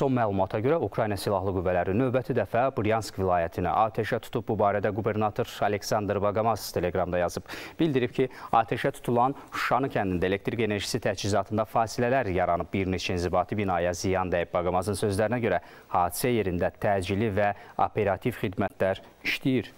Son məlumata görə Ukrayna Silahlı Qüvvələri növbəti dəfə Bryansk vilayətinə atəşə tutub. Bu barədə qubernator Aleksandr Baqamas telegramda yazıb. Bildirib ki, atəşə tutulan Şuşanı kəndində elektrik enerjisi təchizatında fasilələr yaranıb. Bir neçə inzibati binaya ziyan dəyib. Baqamasın sözlərinə görə hadisə yerində təcili və operativ xidmətlər işləyir.